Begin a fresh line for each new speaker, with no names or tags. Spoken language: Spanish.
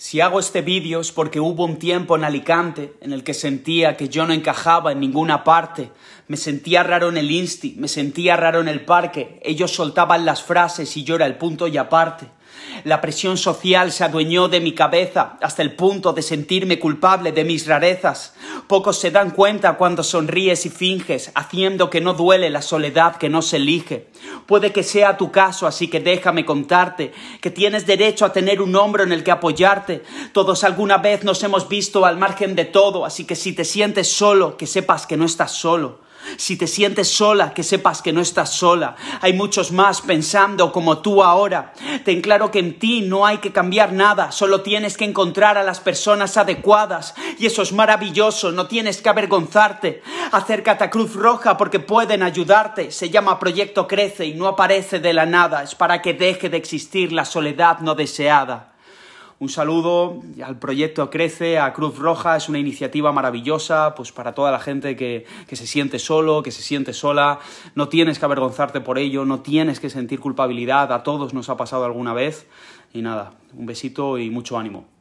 Si hago este vídeo es porque hubo un tiempo en Alicante en el que sentía que yo no encajaba en ninguna parte. Me sentía raro en el insti, me sentía raro en el parque. Ellos soltaban las frases y yo era el punto y aparte. La presión social se adueñó de mi cabeza hasta el punto de sentirme culpable de mis rarezas. Pocos se dan cuenta cuando sonríes y finges, haciendo que no duele la soledad que no se elige. Puede que sea tu caso, así que déjame contarte que tienes derecho a tener un hombro en el que apoyarte. Todos alguna vez nos hemos visto al margen de todo, así que si te sientes solo, que sepas que no estás solo. Si te sientes sola, que sepas que no estás sola. Hay muchos más pensando como tú ahora. Ten claro que en ti no hay que cambiar nada, solo tienes que encontrar a las personas adecuadas. Y eso es maravilloso, no tienes que avergonzarte. Acércate a Cruz Roja porque pueden ayudarte. Se llama Proyecto Crece y no aparece de la nada. Es para que deje de existir la soledad no deseada. Un saludo al proyecto Crece, a Cruz Roja, es una iniciativa maravillosa pues para toda la gente que, que se siente solo, que se siente sola. No tienes que avergonzarte por ello, no tienes que sentir culpabilidad, a todos nos ha pasado alguna vez. Y nada, un besito y mucho ánimo.